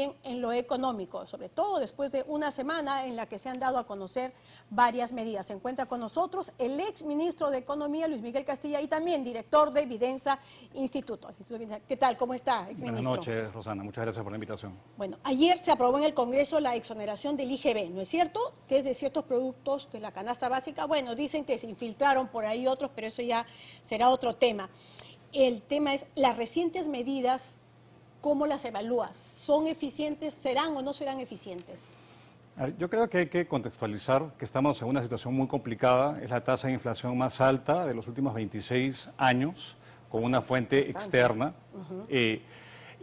en lo económico, sobre todo después de una semana en la que se han dado a conocer varias medidas. Se encuentra con nosotros el ex ministro de Economía, Luis Miguel Castilla, y también director de Evidencia Instituto. ¿Qué tal? ¿Cómo está, ex Buenas noches, Rosana. Muchas gracias por la invitación. Bueno, ayer se aprobó en el Congreso la exoneración del IGB, ¿no es cierto? Que es de ciertos productos de la canasta básica. Bueno, dicen que se infiltraron por ahí otros, pero eso ya será otro tema. El tema es las recientes medidas ¿cómo las evalúas? ¿Son eficientes? ¿Serán o no serán eficientes? Yo creo que hay que contextualizar que estamos en una situación muy complicada. Es la tasa de inflación más alta de los últimos 26 años, con una fuente externa. Eh,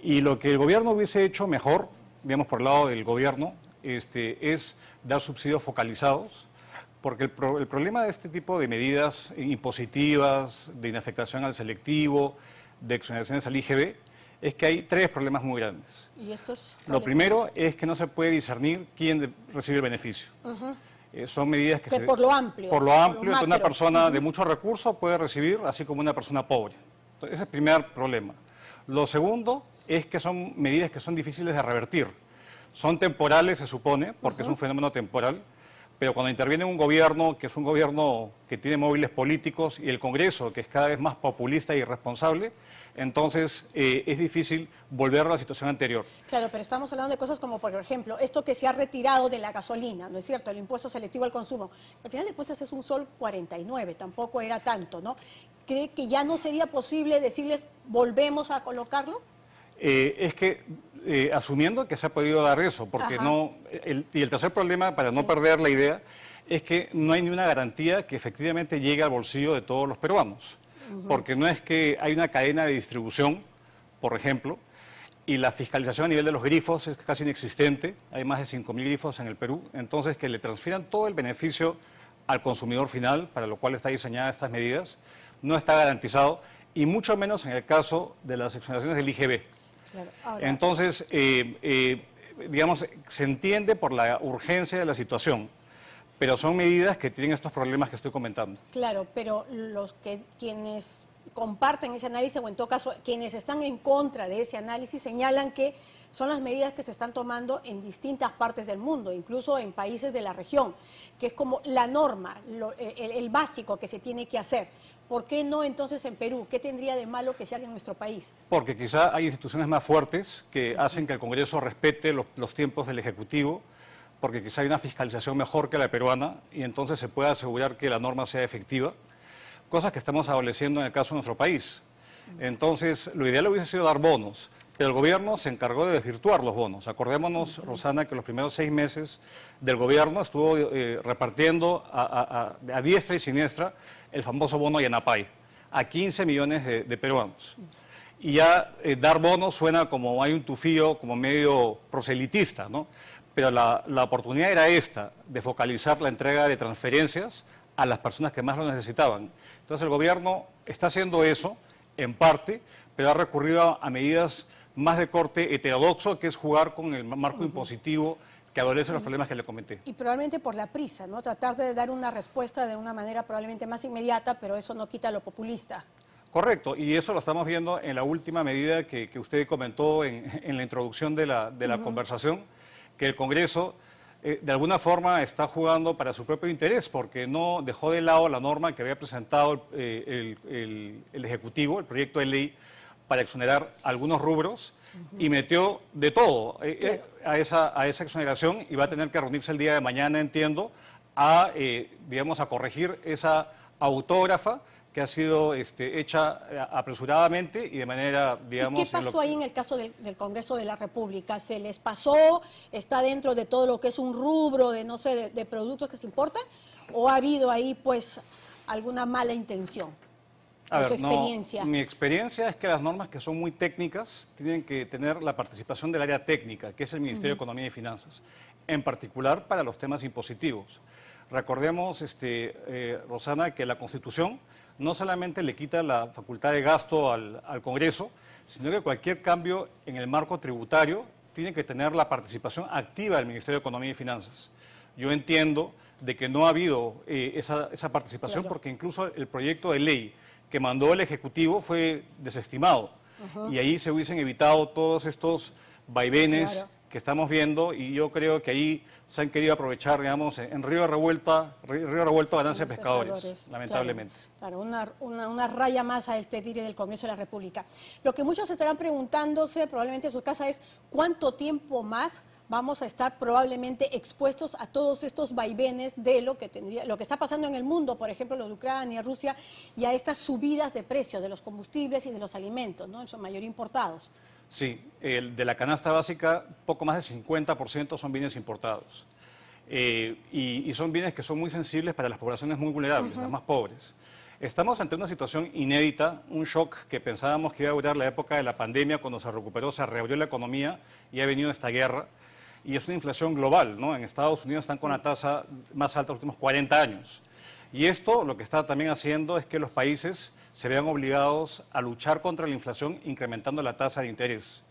y lo que el gobierno hubiese hecho mejor, digamos por el lado del gobierno, este, es dar subsidios focalizados, porque el, el problema de este tipo de medidas impositivas, de inafectación al selectivo, de exoneraciones al IGB, es que hay tres problemas muy grandes. ¿Y Lo primero es que no se puede discernir quién recibe el beneficio. Eh, son medidas que, se, por lo amplio, por lo amplio, una persona de muchos recursos puede recibir, así como una persona pobre. ese es el primer problema. Lo segundo es que son medidas que son difíciles de revertir. Son temporales, se supone, porque es un fenómeno temporal pero cuando interviene un gobierno que es un gobierno que tiene móviles políticos y el Congreso que es cada vez más populista e irresponsable, entonces eh, es difícil volver a la situación anterior. Claro, pero estamos hablando de cosas como, por ejemplo, esto que se ha retirado de la gasolina, ¿no es cierto? El impuesto selectivo al consumo. Al final de cuentas es un sol 49, tampoco era tanto, ¿no? ¿Cree que ya no sería posible decirles volvemos a colocarlo? Eh, es que eh, asumiendo que se ha podido dar eso, porque no. y el tercer problema, para no perder la idea, es que no hay ni una garantía que efectivamente llegue al bolsillo de todos los peruanos, porque no es que hay una cadena de distribución, por ejemplo, y la fiscalización a nivel de los grifos es casi inexistente, hay más de 5.000 grifos en el Perú, entonces que le transfieran todo el beneficio al consumidor final, para lo cual están diseñadas estas medidas, no está garantizado, y mucho menos en el caso de las exoneraciones del IGB. Entonces, eh, eh, digamos, se entiende por la urgencia de la situación, pero son medidas que tienen estos problemas que estoy comentando. Claro, pero los que quienes comparten ese análisis o en todo caso quienes están en contra de ese análisis señalan que son las medidas que se están tomando en distintas partes del mundo, incluso en países de la región, que es como la norma, eh, el, básico que se tiene que hacer. ¿Por qué no entonces en Perú? ¿Qué tendría de malo que se haga en nuestro país? Porque quizá hay instituciones más fuertes que hacen que el Congreso respete los, los tiempos del Ejecutivo, porque quizá hay una fiscalización mejor que la peruana y entonces se puede asegurar que la norma sea efectiva cosas que estamos estableciendo en el caso de nuestro país. Entonces, lo ideal hubiese sido dar bonos, pero el gobierno se encargó de desvirtuar los bonos. Acordémonos, Rosana, que los primeros seis meses del gobierno estuvo eh, repartiendo a, diestra y siniestra el famoso bono Yanapay a 15 millones de, peruanos. Y ya eh, dar bonos suena como hay un tufío, como medio proselitista, ¿no? Pero la, la oportunidad era esta, de focalizar la entrega de transferencias a las personas que más lo necesitaban. Entonces el gobierno está haciendo eso en parte, pero ha recurrido a, medidas más de corte heterodoxo, que es jugar con el marco impositivo que adolece los problemas que le comenté. Y probablemente por la prisa, ¿no? Tratar de dar una respuesta de una manera probablemente más inmediata, pero eso no quita lo populista. Correcto, y eso lo estamos viendo en la última medida que, usted comentó en, la introducción de la, conversación, que el Congreso eh, de alguna forma está jugando para su propio interés, porque no dejó de lado la norma que había presentado eh, el, Ejecutivo, el proyecto de ley, para exonerar algunos rubros y metió de todo eh, a, esa, a esa exoneración y va a tener que reunirse el día de mañana, entiendo, a, digamos, a corregir esa autógrafa que ha sido este, hecha eh, apresuradamente y de manera, digamos... ¿Qué pasó ahí en el caso del, Congreso de la República? ¿Se les pasó? ¿Está dentro de todo lo que es un rubro de, no sé, de, productos que se importan? ¿O ha habido ahí, pues, alguna mala intención? A ver, experiencia? mi experiencia es que las normas que son muy técnicas tienen que tener la participación del área técnica, que es el Ministerio de Economía y Finanzas, en particular para los temas impositivos. Recordemos, este, eh, Rosana, que la Constitución no solamente le quita la facultad de gasto al, Congreso, sino que cualquier cambio en el marco tributario tiene que tener la participación activa del Ministerio de Economía y Finanzas. Yo entiendo de que no ha habido eh, esa, participación porque incluso el proyecto de ley que mandó el Ejecutivo fue desestimado y ahí se hubiesen evitado todos estos vaivenes que estamos viendo y yo creo que ahí se han querido aprovechar, digamos, en Río Revuelta, Río Revuelto ganancia de pescadores, lamentablemente. Claro, una, una, raya más a este tire del Congreso de la República. Lo que muchos estarán preguntándose probablemente en su casa es cuánto tiempo más vamos a estar probablemente expuestos a todos estos vaivenes de lo que tendría, lo que está pasando en el mundo, por ejemplo, lo de Ucrania, Rusia, y a estas subidas de precios de los combustibles y de los alimentos, ¿no? en su mayoría importados. Sí, de la canasta básica, poco más del 50% son bienes importados. Eh, y, son bienes que son muy sensibles para las poblaciones muy vulnerables, las más pobres. Estamos ante una situación inédita, un shock que pensábamos que iba a durar la época de la pandemia, cuando se recuperó, se reabrió la economía y ha venido esta guerra. Y es una inflación global, ¿no? En Estados Unidos están con la tasa más alta en los últimos 40 años. Y esto lo que está también haciendo es que los países se vean obligados a luchar contra la inflación incrementando la tasa de interés.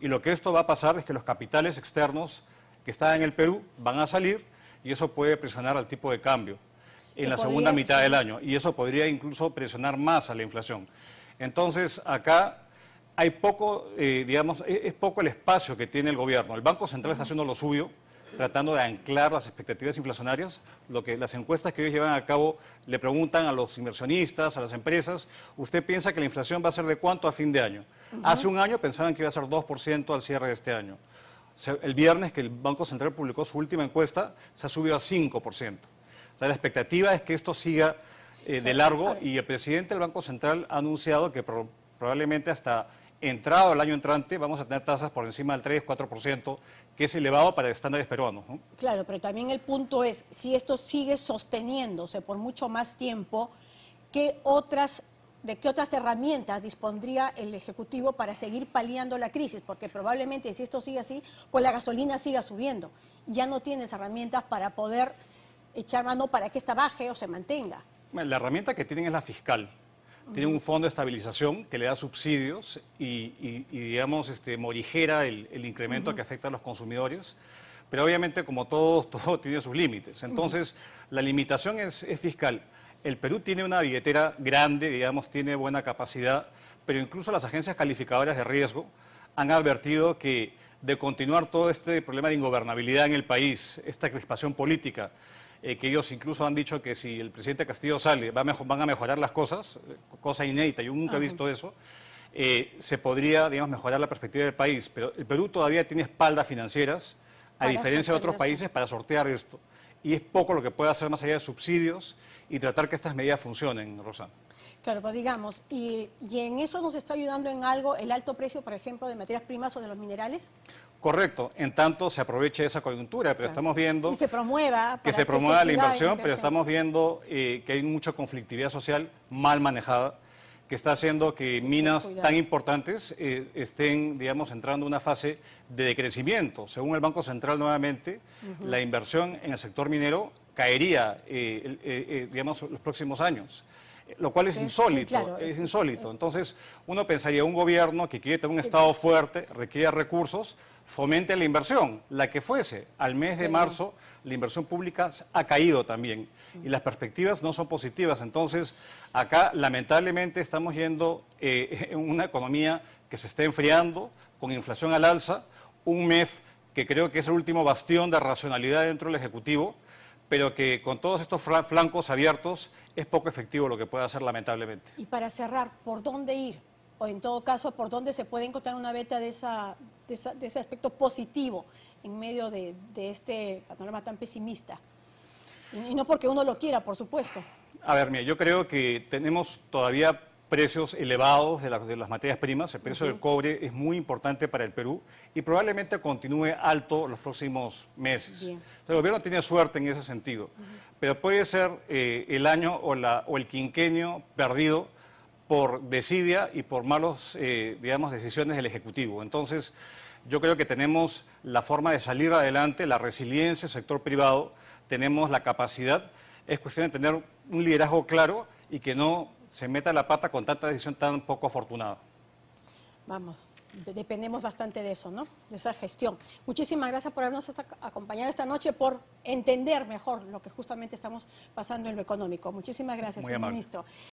Y lo que esto va a pasar es que los capitales externos que están en el Perú van a salir y eso puede presionar al tipo de cambio en la segunda mitad del año y eso podría incluso presionar más a la inflación. Entonces, acá hay poco, eh, digamos, e-, es, poco el espacio que tiene el gobierno. El Banco Central está haciendo lo suyo, tratando de anclar las expectativas inflacionarias. Lo que las encuestas que ellos llevan a cabo le preguntan a los inversionistas, a las empresas, ¿usted piensa que la inflación va a ser de cuánto a fin de año? Hace un año pensaban que iba a ser 2% al cierre de este año. El viernes que el Banco Central publicó su última encuesta, se ha subido a 5%. O sea, la expectativa es que esto siga eh, de largo y el presidente del Banco Central ha anunciado que probablemente hasta entrado el año entrante vamos a tener tasas por encima del 3-4%, que es elevado para estándares peruanos. Claro, pero también el punto es, si esto sigue sosteniéndose por mucho más tiempo, ¿qué otras, ¿de qué otras herramientas dispondría el Ejecutivo para seguir paliando la crisis? Porque probablemente si esto sigue así, pues la gasolina siga subiendo. Y ya no tienes herramientas para poder echar mano para que esta baje o se mantenga. La herramienta que tienen es la fiscal tiene un fondo de estabilización que le da subsidios y, digamos, este, morigera el, incremento que afecta a los consumidores. Pero obviamente, como todo, todo tiene sus límites. Entonces, la limitación es, es, fiscal. El Perú tiene una billetera grande, digamos, tiene buena capacidad, pero incluso las agencias calificadoras de riesgo han advertido que de continuar todo este problema de ingobernabilidad en el país, esta crispación política, eh, que ellos incluso han dicho que si el presidente Castillo sale van a mejorar las cosas, cosa inédita, yo nunca he visto eso. Eh, se podría, digamos, mejorar la perspectiva del país, pero el Perú todavía tiene espaldas financieras, a diferencia de otros países, para sortear esto. Y es poco lo que puede hacer más allá de subsidios y tratar que estas medidas funcionen, Rosana. Claro, pues digamos, y, ¿y, en eso nos está ayudando en algo el alto precio, por ejemplo, de materias primas o de los minerales? Correcto, en tanto se aprovecha esa coyuntura, pero estamos viendo... se promueva. Que se promueva la inversión, pero estamos viendo eh, que hay mucha conflictividad social mal manejada, que está haciendo que minas tan importantes eh, estén, digamos, entrando en una fase de decrecimiento. Según el Banco Central, nuevamente, la inversión en el sector minero caería, eh, eh digamos, los próximos años lo cual es insólito, es, insólito. Entonces, uno pensaría, un gobierno que quiere tener un Estado fuerte, requiere recursos, fomente la inversión, la que fuese. Al mes de marzo, la inversión pública ha caído también y mm. las perspectivas no son positivas. Entonces, acá lamentablemente estamos yendo eh, en una economía que se está enfriando, con inflación al alza, un MEF que creo que es el último bastión de racionalidad dentro del Ejecutivo, pero que con todos estos flancos abiertos es poco efectivo lo que puede hacer lamentablemente. Y para cerrar, ¿por dónde ir? O en todo caso, ¿por dónde se puede encontrar una veta de, ese aspecto positivo en medio de, este panorama tan pesimista? Y, no porque uno lo quiera, por supuesto. A ver, mira, yo creo que tenemos todavía precios elevados de, las materias primas. El precio del cobre es muy importante para el Perú y probablemente continúe alto los próximos meses. el gobierno tiene suerte en ese sentido pero puede ser eh, el año o, la, o, el quinquenio perdido por desidia y por malos, eh, digamos, decisiones del Ejecutivo. Entonces, yo creo que tenemos la forma de salir adelante, la resiliencia, del sector privado, tenemos la capacidad, es cuestión de tener un liderazgo claro y que no se meta la pata con tanta decisión tan poco afortunada. Vamos dependemos bastante de eso, ¿no? De esa gestión. Muchísimas gracias por habernos acompañado esta noche, por entender mejor lo que justamente estamos pasando en lo económico. Muchísimas gracias, señor ministro.